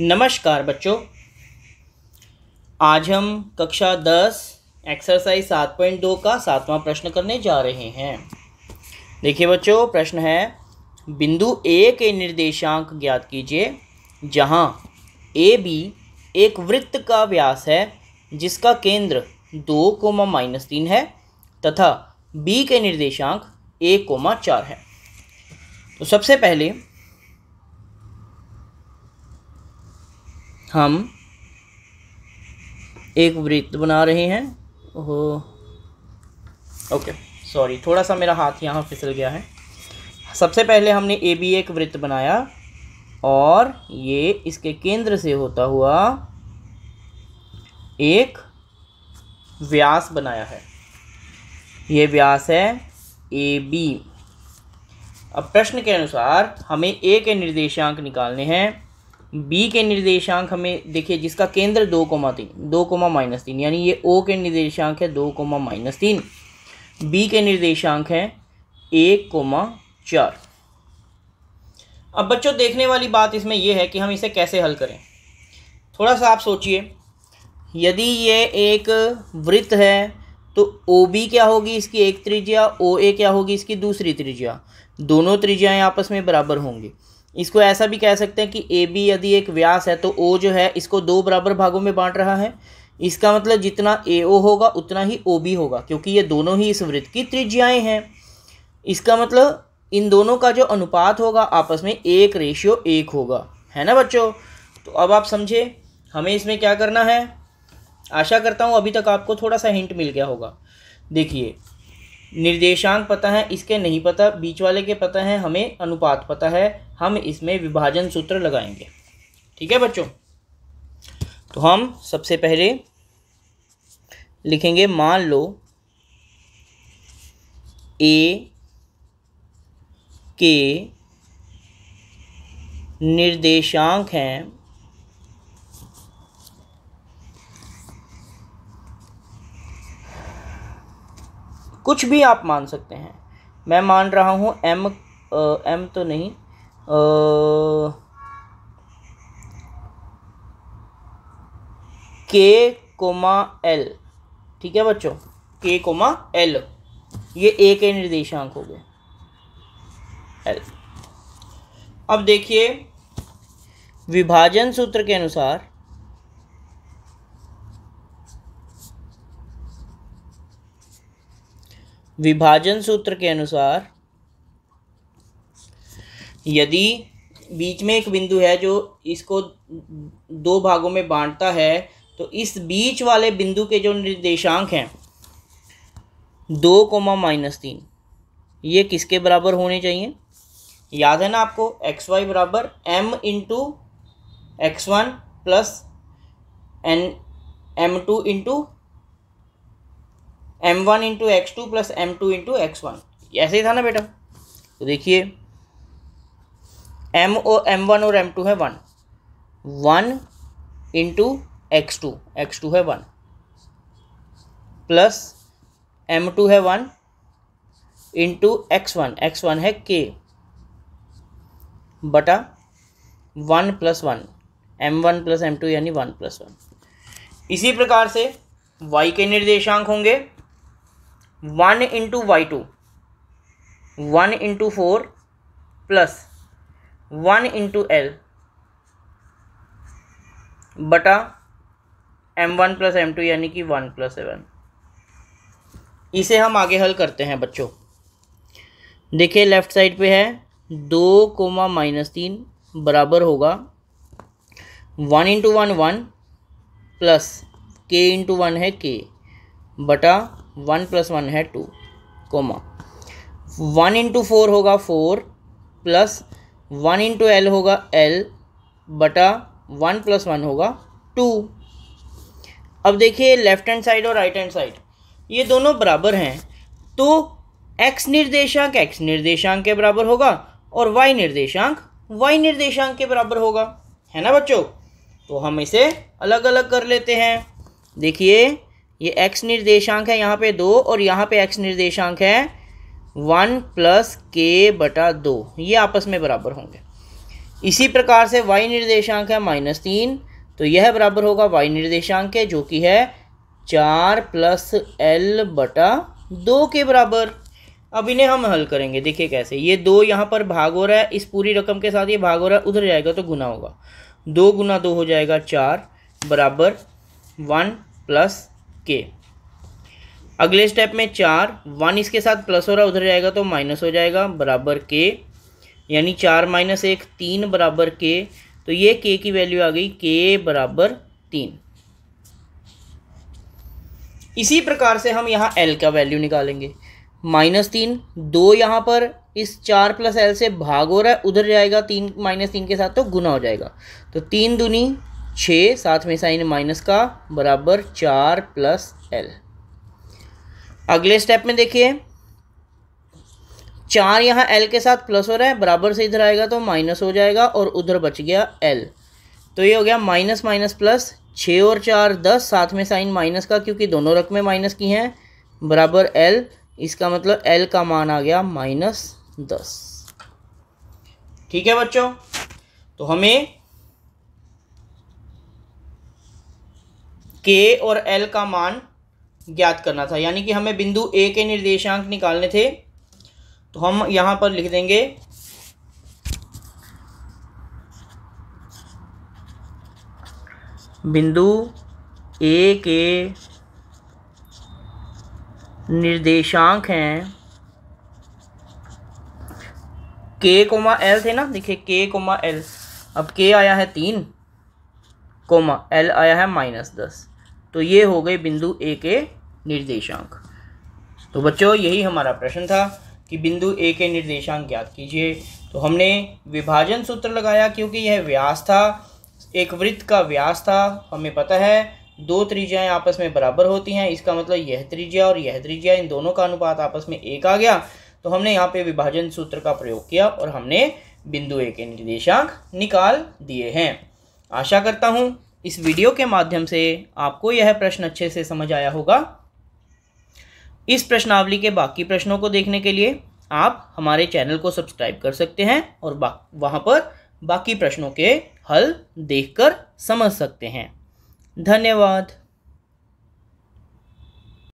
नमस्कार बच्चों आज हम कक्षा दस एक्सरसाइज सात पॉइंट दो का सातवां प्रश्न करने जा रहे हैं देखिए बच्चों प्रश्न है बिंदु ए के निर्देशांक ज्ञात कीजिए जहाँ ए बी एक वृत्त का व्यास है जिसका केंद्र दो कोमा माइनस तीन है तथा बी के निर्देशांक एक कोमा चार है तो सबसे पहले हम एक वृत्त बना रहे हैं ओहो ओके सॉरी थोड़ा सा मेरा हाथ यहाँ फिसल गया है सबसे पहले हमने ए बी एक वृत्त बनाया और ये इसके केंद्र से होता हुआ एक व्यास बनाया है ये व्यास है ए बी अब प्रश्न के अनुसार हमें ए के निर्देशांक निकालने हैं बी के निर्देशांक हमें देखिए जिसका केंद्र दो कोमा तीन दो कोमा माइनस तीन यानी ये ओ के निर्देशांक है दो कोमा माइनस तीन बी के निर्देशांक है एक कोमा चार अब बच्चों देखने वाली बात इसमें यह है कि हम इसे कैसे हल करें थोड़ा सा आप सोचिए यदि ये एक वृत्त है तो ओ बी क्या होगी इसकी एक त्रिज्या ओ ए क्या होगी इसकी दूसरी त्रिज्या दोनों त्रिज्याएं आपस में बराबर होंगी इसको ऐसा भी कह सकते हैं कि ए बी यदि एक व्यास है तो ओ जो है इसको दो बराबर भागों में बांट रहा है इसका मतलब जितना ए ओ होगा उतना ही ओ बी होगा क्योंकि ये दोनों ही इस वृत्त की त्रिज्याएँ हैं इसका मतलब इन दोनों का जो अनुपात होगा आपस में एक रेशियो एक होगा है ना बच्चों तो अब आप समझे हमें इसमें क्या करना है आशा करता हूँ अभी तक आपको थोड़ा सा हिंट मिल गया होगा देखिए निर्देशांक पता है इसके नहीं पता बीच वाले के पता है हमें अनुपात पता है हम इसमें विभाजन सूत्र लगाएंगे ठीक है बच्चों तो हम सबसे पहले लिखेंगे मान लो ए के निर्देशांक हैं कुछ भी आप मान सकते हैं मैं मान रहा हूँ एम एम तो नहीं के कोमा एल ठीक है बच्चों के कोमा एल ये ए के निर्देशांक हो गए एल अब देखिए विभाजन सूत्र के अनुसार विभाजन सूत्र के अनुसार यदि बीच में एक बिंदु है जो इसको दो भागों में बांटता है तो इस बीच वाले बिंदु के जो निर्देशांक हैं दो कोमा माइनस तीन ये किसके बराबर होने चाहिए याद है ना आपको एक्स वाई बराबर M into X one plus N M two into M one into X two plus M two into X one ऐसे ही था ना बेटा तो देखिए एम ओ एम वन और एम टू है one one into X two X two है वन प्लस एम टू है one into X one X one है के बटा one plus one M one plus M two यानी one plus one इसी प्रकार से y के निर्देशांक होंगे one into Y two one into four plus one into L बटा M one plus M two यानी कि वन प्लस सेवन इसे हम आगे हल करते हैं बच्चों देखिए लेफ्ट साइड पे है दो कोमा माइनस तीन बराबर होगा one into one one plus K into one है के बटा वन प्लस वन है two comma one into four होगा four plus one into L होगा एल बटा वन प्लस वन होगा टू अब देखिए लेफ्ट हैंड साइड और राइट हैंड साइड ये दोनों बराबर हैं तो एक्स निर्देशांक एक्स निर्देशांक के बराबर होगा और वाई निर्देशांक वाई निर्देशांक के बराबर होगा है ना बच्चों तो हम इसे अलग अलग कर लेते हैं देखिए ये एक्स निर्देशांक है यहाँ पे दो और यहाँ पे एक्स निर्देशांक है वन प्लस के बटा दो ये आपस में बराबर होंगे इसी प्रकार से वाई निर्देशांक है माइनस तीन तो यह बराबर होगा वाई निर्देशांक के जो कि है चार प्लस एल बटा दो के बराबर अब इन्हें हम हल करेंगे देखिए कैसे ये दो यहाँ पर भाग हो रहा है इस पूरी रकम के साथ ये भाग हो रहा है उधर जाएगा तो गुना होगा दो गुना दो हो जाएगा चार बराबर वन प्लस के अगले स्टेप में चार वन इसके साथ प्लस हो रहा उधर जाएगा तो माइनस हो जाएगा बराबर के यानी चार माइनस एक तीन बराबर के तो ये के की वैल्यू आ गई के बराबर तीन इसी प्रकार से हम यहाँ एल का वैल्यू निकालेंगे माइनस तीन दो यहाँ पर इस चार प्लस एल से भाग हो रहा है उधर जाएगा तीन माइनस तीन के साथ तो गुना हो जाएगा तो तीन दुनी छः साथ में साइन माइनस का बराबर चार प्लस एल अगले स्टेप में देखिए चार यहाँ एल के साथ प्लस हो रहा है बराबर से इधर आएगा तो माइनस हो जाएगा और उधर बच गया एल तो ये हो गया माइनस माइनस प्लस छः और चार दस साथ में साइन माइनस का क्योंकि दोनों रकमें माइनस की हैं बराबर एल इसका मतलब एल का मान आ गया माइनस दस ठीक है बच्चों तो हमें के और एल का मान ज्ञात करना था यानी कि हमें बिंदु ए के निर्देशांक निकालने थे तो हम यहां पर लिख देंगे बिंदु ए के निर्देशांक हैं के कोमा एल थे ना देखिए के कोमा एल अब के आया है तीन कोमा एल आया है माइनस दस तो ये हो गए बिंदु ए के निर्देशांक तो बच्चों यही हमारा प्रश्न था कि बिंदु ए के निर्देशांक ज्ञात कीजिए तो हमने विभाजन सूत्र लगाया क्योंकि यह व्यास था एक वृत्त का व्यास था हमें पता है दो त्रिज्याएं आपस में बराबर होती हैं इसका मतलब यह त्रिज्या और यह त्रिज्या इन दोनों का अनुपात आपस में एक आ गया तो हमने यहाँ पे विभाजन सूत्र का प्रयोग किया और हमने बिंदु ए के निर्देशांक निकाल दिए हैं आशा करता हूँ इस वीडियो के माध्यम से आपको यह प्रश्न अच्छे से समझ आया होगा इस प्रश्नावली के बाकी प्रश्नों को देखने के लिए आप हमारे चैनल को सब्सक्राइब कर सकते हैं और बा, वहाँ पर बाकी प्रश्नों के हल देखकर समझ सकते हैं धन्यवाद